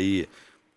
и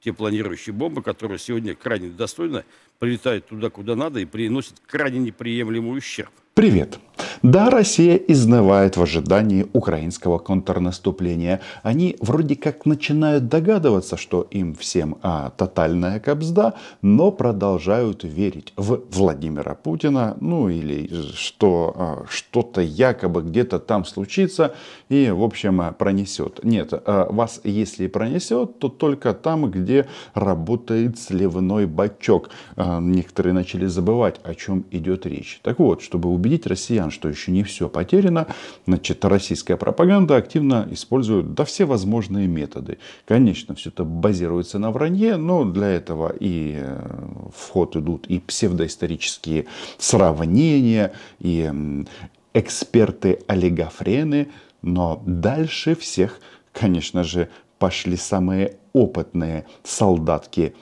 те планирующие бомбы, которые сегодня крайне достойно прилетают туда, куда надо, и приносят крайне неприемлемый ущерб. Привет! Да, Россия изнывает в ожидании украинского контрнаступления. Они вроде как начинают догадываться, что им всем а, тотальная кобзда, но продолжают верить в Владимира Путина, ну или что а, что-то якобы где-то там случится и, в общем, а, пронесет. Нет, а, вас если пронесет, то только там, где работает сливной бачок. А, некоторые начали забывать, о чем идет речь. Так вот, чтобы убедить россиян, что еще не все потеряно, значит, российская пропаганда активно использует да, все возможные методы. Конечно, все это базируется на вранье, но для этого и э, в ход идут и псевдоисторические сравнения, и эксперты-олигофрены, но дальше всех, конечно же, пошли самые опытные солдатки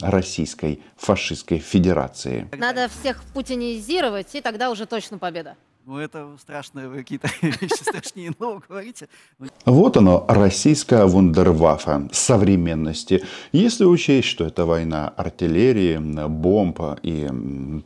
Российской фашистской федерации. Надо всех путинизировать, и тогда уже точно победа. Ну, это страшные какие-то вещи, страшнее нового говорите. Ну, вот оно, российская вундерваффе современности. Если учесть, что это война артиллерии, бомб и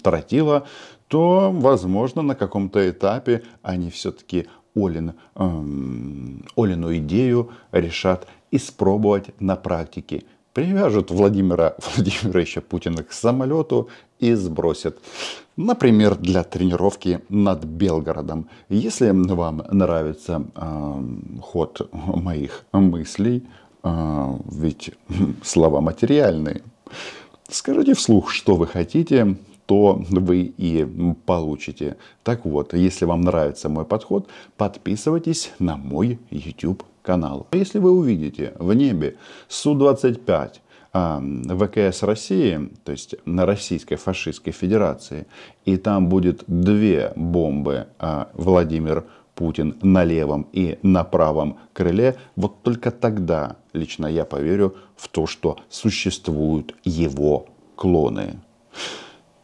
тротила, то, возможно, на каком-то этапе они все-таки Олин, эм, Олину идею решат испробовать на практике. Привяжут Владимира Владимировича Путина к самолету и сбросит. Например, для тренировки над Белгородом. Если вам нравится э, ход моих мыслей, э, ведь слова материальные, скажите вслух, что вы хотите, то вы и получите. Так вот, если вам нравится мой подход, подписывайтесь на мой YouTube канал. Если вы увидите в небе Су-25 ВКС России, то есть на Российской фашистской федерации, и там будет две бомбы а, Владимир Путин на левом и на правом крыле, вот только тогда лично я поверю в то, что существуют его клоны.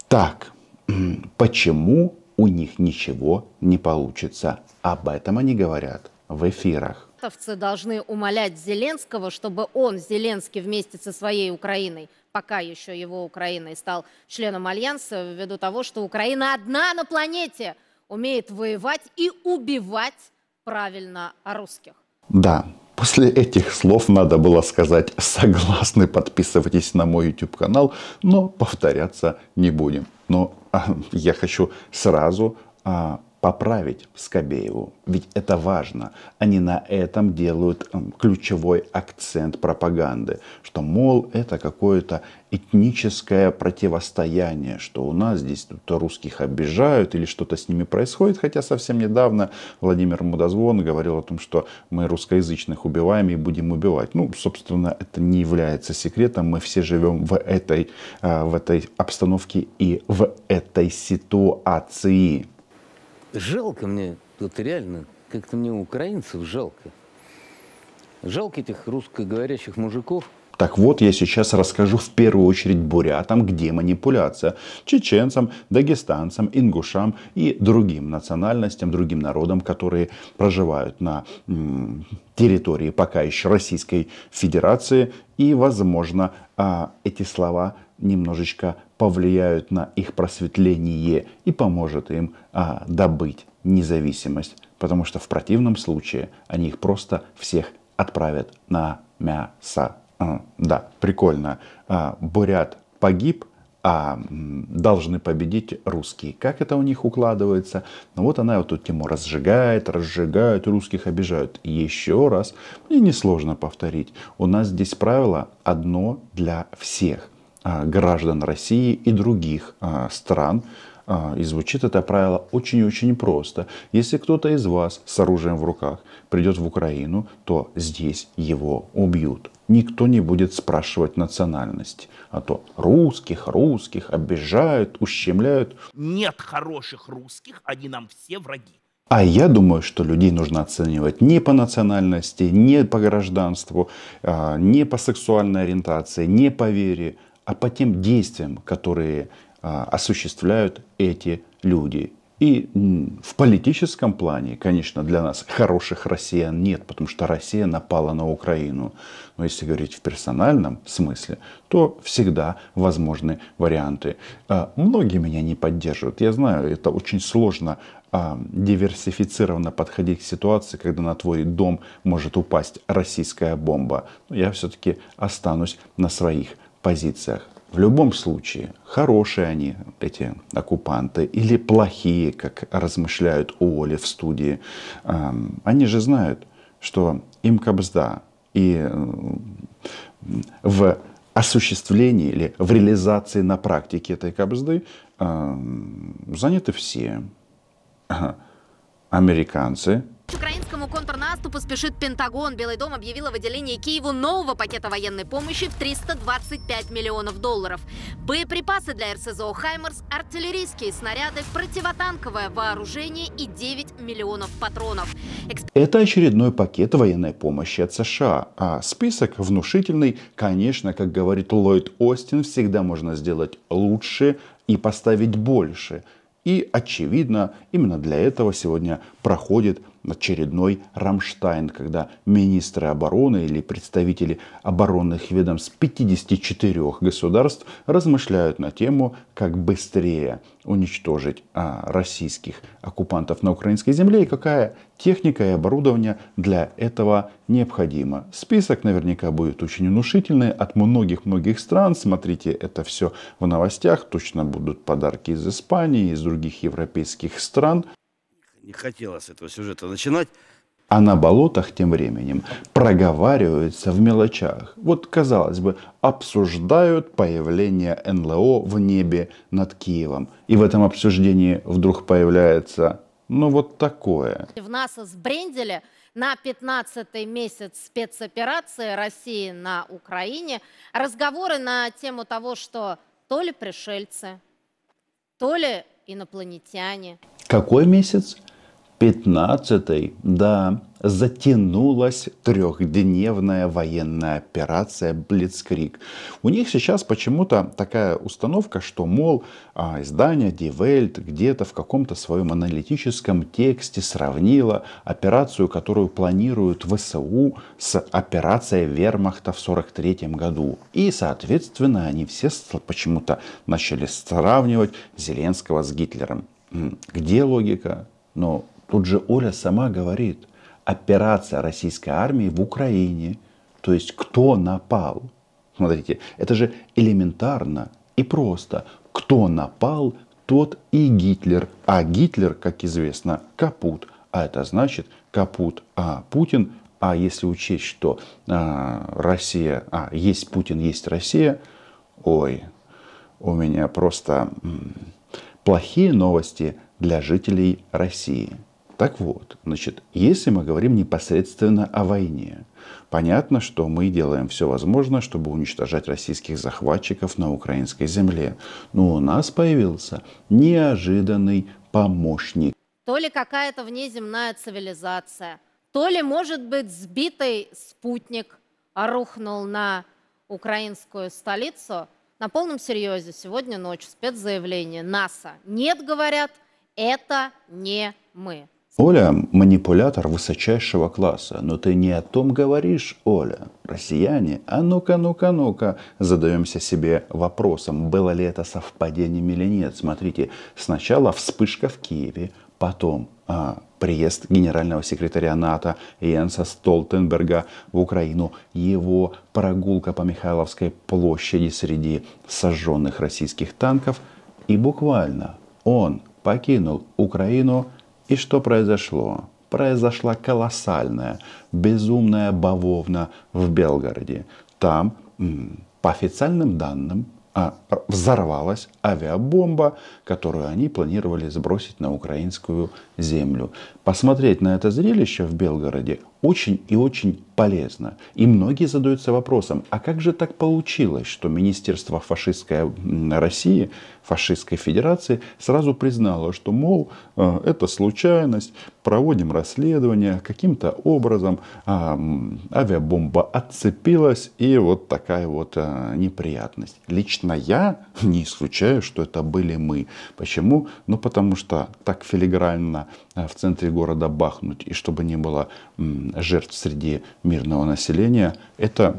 Так, почему у них ничего не получится? Об этом они говорят в эфирах натовцы должны умолять Зеленского, чтобы он, Зеленский, вместе со своей Украиной, пока еще его Украиной, стал членом Альянса, ввиду того, что Украина одна на планете умеет воевать и убивать правильно русских. Да, После этих слов надо было сказать «согласны, подписывайтесь на мой YouTube-канал», но повторяться не будем. Но а, я хочу сразу а, поправить Скобееву. Ведь это важно. Они на этом делают эм, ключевой акцент пропаганды, что, мол, это какое-то этническое противостояние, что у нас здесь тут русских обижают или что-то с ними происходит. Хотя совсем недавно Владимир Мудозвон говорил о том, что мы русскоязычных убиваем и будем убивать. Ну, собственно, это не является секретом. Мы все живем в этой, э, в этой обстановке и в этой ситуации жалко мне, вот реально, как-то мне украинцев жалко. Жалко этих русскоговорящих мужиков. Так вот, я сейчас расскажу в первую очередь бурятам, где манипуляция. Чеченцам, дагестанцам, ингушам и другим национальностям, другим народам, которые проживают на территории пока еще Российской Федерации. И, возможно, а, эти слова немножечко повлияют на их просветление и поможет им а, добыть независимость. Потому что в противном случае они их просто всех отправят на мясо. А, да, прикольно. А, бурят погиб, а должны победить русские. Как это у них укладывается? Ну вот она вот тут тему разжигает, разжигают, русских обижают. Еще раз, мне несложно повторить. У нас здесь правило одно для всех. А, граждан России и других а, стран. А, и звучит это правило очень-очень просто. Если кто-то из вас с оружием в руках придет в Украину, то здесь его убьют. Никто не будет спрашивать национальность. А то русских, русских обижают, ущемляют. Нет хороших русских, они нам все враги. А я думаю, что людей нужно оценивать не по национальности, не по гражданству, не по сексуальной ориентации, не по вере, а по тем действиям, которые а, осуществляют эти люди. И в политическом плане, конечно, для нас хороших россиян нет, потому что Россия напала на Украину. Но если говорить в персональном смысле, то всегда возможны варианты. А, многие меня не поддерживают. Я знаю, это очень сложно а, диверсифицированно подходить к ситуации, когда на твой дом может упасть российская бомба. Но я все-таки останусь на своих позициях. В любом случае, хорошие они, эти оккупанты, или плохие, как размышляют у Оли в студии, эм, они же знают, что им кабзда. И э, в осуществлении или в реализации на практике этой кабзды эм, заняты все американцы. К украинскому контрнаступу спешит Пентагон. Белый дом объявил о выделении Киеву нового пакета военной помощи в 325 миллионов долларов. Боеприпасы для РСЗО «Хаймерс», артиллерийские снаряды, противотанковое вооружение и 9 миллионов патронов. Эксп... Это очередной пакет военной помощи от США. А список внушительный. Конечно, как говорит Ллойд Остин, всегда можно сделать лучше и поставить больше – и, очевидно, именно для этого сегодня проходит очередной Рамштайн, когда министры обороны или представители оборонных ведомств 54 государств размышляют на тему, как быстрее уничтожить а, российских оккупантов на украинской земле и какая техника и оборудование для этого необходимо. Список наверняка будет очень внушительный от многих-многих стран. Смотрите это все в новостях. Точно будут подарки из Испании, из других европейских стран не хотелось этого сюжета начинать. А на болотах тем временем проговариваются в мелочах. Вот, казалось бы, обсуждают появление НЛО в небе над Киевом. И в этом обсуждении вдруг появляется, ну вот такое. В НАСА сбрендили на 15-й месяц спецоперации России на Украине. Разговоры на тему того, что то ли пришельцы, то ли инопланетяне. Какой месяц? 15 да, затянулась трехдневная военная операция «Блицкрик». У них сейчас почему-то такая установка, что, мол, а, издание Die Welt где-то в каком-то своем аналитическом тексте сравнило операцию, которую планируют ВСУ, с операцией Вермахта в 1943 году. И, соответственно, они все почему-то начали сравнивать Зеленского с Гитлером. Где логика? Но ну, Тут же Оля сама говорит, операция российской армии в Украине. То есть кто напал? Смотрите, это же элементарно и просто. Кто напал, тот и Гитлер. А Гитлер, как известно, капут. А это значит капут. А Путин, а если учесть, что а, Россия, а есть Путин, есть Россия, ой, у меня просто м плохие новости для жителей России. Так вот, значит, если мы говорим непосредственно о войне, понятно, что мы делаем все возможное, чтобы уничтожать российских захватчиков на украинской земле. Но у нас появился неожиданный помощник. То ли какая-то внеземная цивилизация, то ли, может быть, сбитый спутник рухнул на украинскую столицу. На полном серьезе сегодня ночью спецзаявление НАСА. Нет, говорят, это не мы. Оля – манипулятор высочайшего класса. Но ты не о том говоришь, Оля. Россияне, а ну-ка, ну-ка, ну-ка. Задаемся себе вопросом, было ли это совпадением или нет. Смотрите, сначала вспышка в Киеве, потом а, приезд генерального секретаря НАТО Йенса Столтенберга в Украину, его прогулка по Михайловской площади среди сожженных российских танков. И буквально он покинул Украину – и что произошло? Произошла колоссальная, безумная бавовна в Белгороде. Там, по официальным данным, а, взорвалась авиабомба, которую они планировали сбросить на украинскую землю. Посмотреть на это зрелище в Белгороде очень и очень полезно. И многие задаются вопросом, а как же так получилось, что Министерство фашистской России, фашистской федерации сразу признало, что, мол, э, это случайность, проводим расследование, каким-то образом а, авиабомба отцепилась и вот такая вот э, неприятность. Лично я не исключаю, что это были мы. Почему? Ну, потому что так филигранно э, в центре города бахнуть, и чтобы не было жертв среди мирного населения, это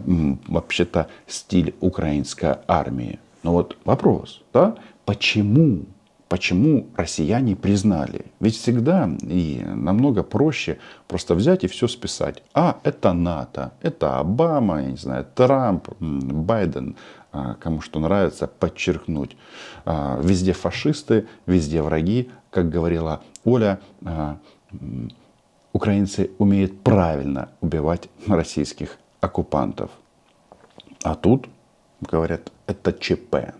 вообще-то стиль украинской армии. Но вот вопрос, да, почему почему россияне признали. Ведь всегда и намного проще просто взять и все списать. А, это НАТО, это Обама, я не знаю, Трамп, Байден, а, кому что нравится, подчеркнуть. А, везде фашисты, везде враги, как говорила Оля, а, украинцы умеют правильно убивать российских оккупантов. А тут, говорят, это ЧП.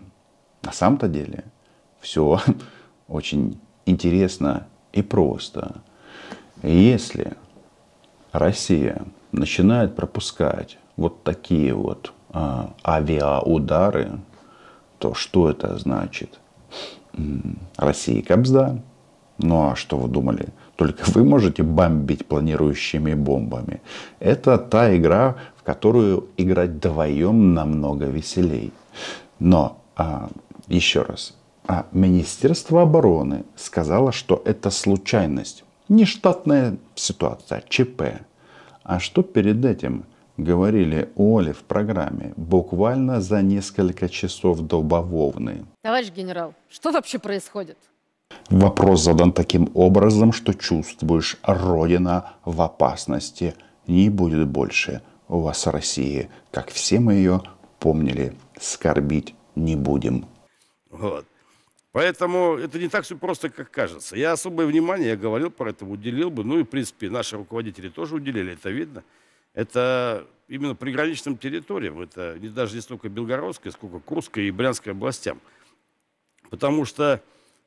На самом-то деле все очень интересно и просто. Если Россия начинает пропускать вот такие вот а, авиаудары, то что это значит? Россия кобзда, ну а что вы думали? Только вы можете бомбить планирующими бомбами. Это та игра, в которую играть вдвоем намного веселей. Но, а, еще раз, а Министерство обороны сказало, что это случайность, нештатная ситуация, ЧП. А что перед этим говорили Оле в программе буквально за несколько часов до бавовны? Товарищ генерал, что вообще происходит? Вопрос задан таким образом, что чувствуешь, Родина в опасности. Не будет больше у вас России, как все мы ее помнили. Скорбить не будем. Вот. Поэтому это не так все просто, как кажется. Я особое внимание, я говорил про это, уделил бы. Ну и, в принципе, наши руководители тоже уделили, это видно. Это именно приграничным территориям. Это не, даже не столько Белгородская, сколько Курская и Брянская областям. Потому что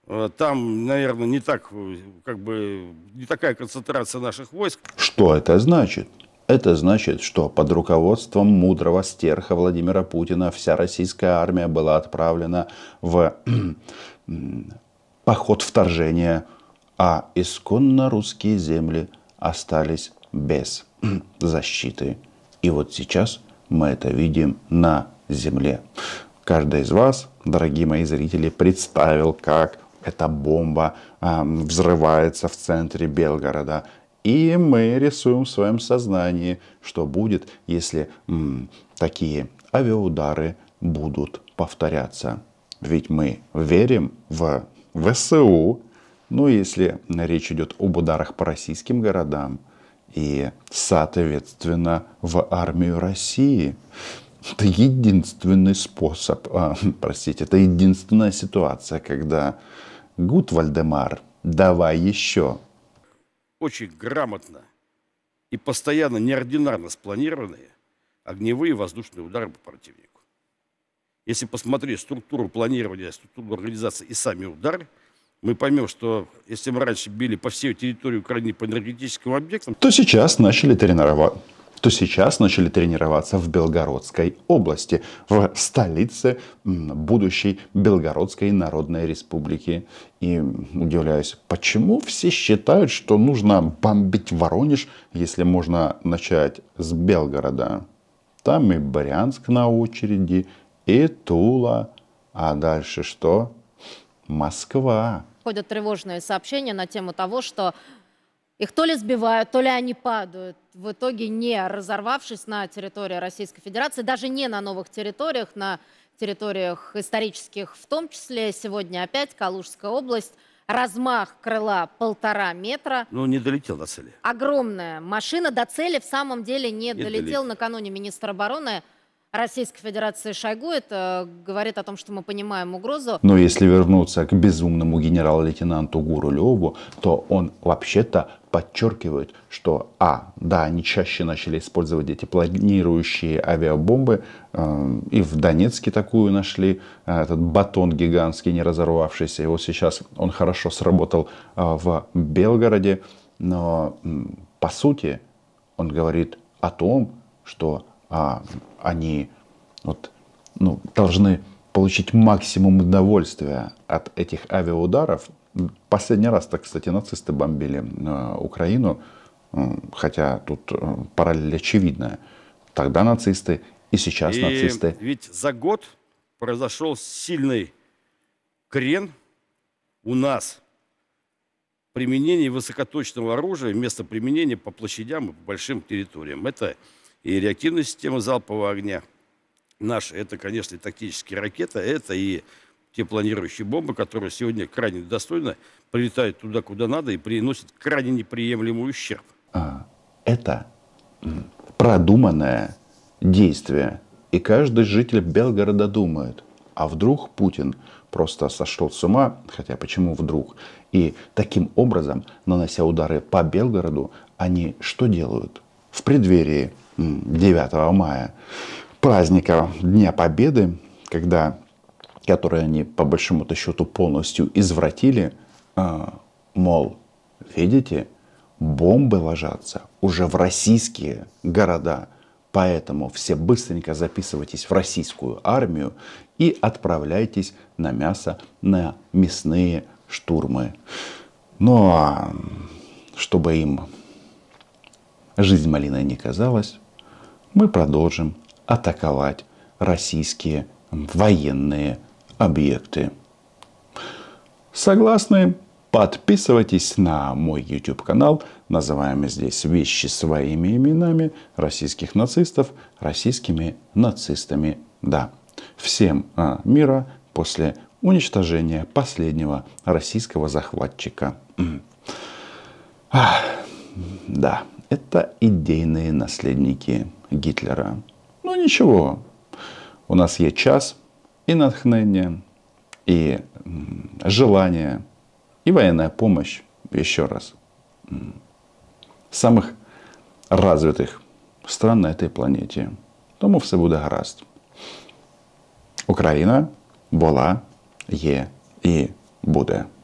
Э, там, наверное, не так, э, как бы, не такая концентрация наших войск. Что это значит? Это значит, что под руководством мудрого стерха Владимира Путина вся российская армия была отправлена в поход вторжения, а исконно русские земли остались без защиты. И вот сейчас мы это видим на земле. Каждый из вас, дорогие мои зрители, представил, как эта бомба э, взрывается в центре Белгорода. И мы рисуем в своем сознании, что будет, если м, такие авиаудары будут повторяться. Ведь мы верим в ВСУ, ну если речь идет об ударах по российским городам и, соответственно, в армию России. Это единственный способ, а, простите, это единственная ситуация, когда Гуд, Вальдемар, давай еще. Очень грамотно и постоянно неординарно спланированные огневые и воздушные удары по противнику. Если посмотреть структуру планирования, структуру организации и сами удары, мы поймем, что если мы раньше били по всей территории Украины по энергетическим объектам, то сейчас начали тренировать то сейчас начали тренироваться в Белгородской области, в столице будущей Белгородской Народной Республики. И удивляюсь, почему все считают, что нужно бомбить Воронеж, если можно начать с Белгорода? Там и Брянск на очереди, и Тула, а дальше что? Москва ходят тревожные сообщения на тему того, что их то ли сбивают, то ли они падают, в итоге не разорвавшись на территории Российской Федерации, даже не на новых территориях, на территориях исторических в том числе. Сегодня опять Калужская область. Размах крыла полтора метра. Ну, не долетел до цели. Огромная машина до цели в самом деле не, не долетел. долетел. Накануне министр обороны Российской Федерации Шойгу. Это говорит о том, что мы понимаем угрозу. Но если вернуться к безумному генерал-лейтенанту Гуру Леву, то он вообще-то подчеркивает, что а, да, они чаще начали использовать эти планирующие авиабомбы, э, и в Донецке такую нашли, э, этот батон гигантский, не разорвавшийся, Его сейчас он хорошо сработал э, в Белгороде, но по сути он говорит о том, что а, они вот, ну, должны получить максимум удовольствия от этих авиаударов. Последний раз, так кстати, нацисты бомбили э, Украину, э, хотя тут э, параллель очевидная. Тогда нацисты и сейчас и нацисты. Ведь за год произошел сильный крен у нас применение высокоточного оружия вместо применения по площадям и по большим территориям. Это и реактивная система залпового огня наша, это, конечно, и тактические ракеты, это и те планирующие бомбы, которые сегодня крайне достойно прилетают туда, куда надо, и приносят крайне неприемлемый ущерб. А, это продуманное действие. И каждый житель Белгорода думает, а вдруг Путин просто сошел с ума, хотя почему вдруг? И таким образом, нанося удары по Белгороду, они что делают? В преддверии 9 мая, праздника Дня Победы, когда, который они по большому-то счету полностью извратили, а, мол, видите, бомбы ложатся уже в российские города, поэтому все быстренько записывайтесь в российскую армию и отправляйтесь на мясо, на мясные штурмы. Но ну, а, чтобы им жизнь малиной не казалась, мы продолжим атаковать российские военные объекты. Согласны? Подписывайтесь на мой YouTube канал. Называем здесь вещи своими именами российских нацистов российскими нацистами. Да, всем а, мира после уничтожения последнего российского захватчика. Да, это идейные наследники Гитлера, но ну, ничего, у нас есть час и натхнення, и желание, и военная помощь, еще раз, самых развитых стран на этой планеті. Тому все буде гаразд. Украина была, є и будет.